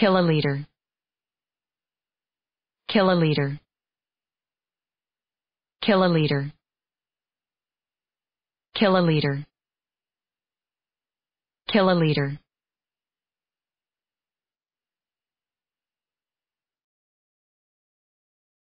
Kiloliter. Kiloliter. Kiloliter. Kiloliter. Kiloliter.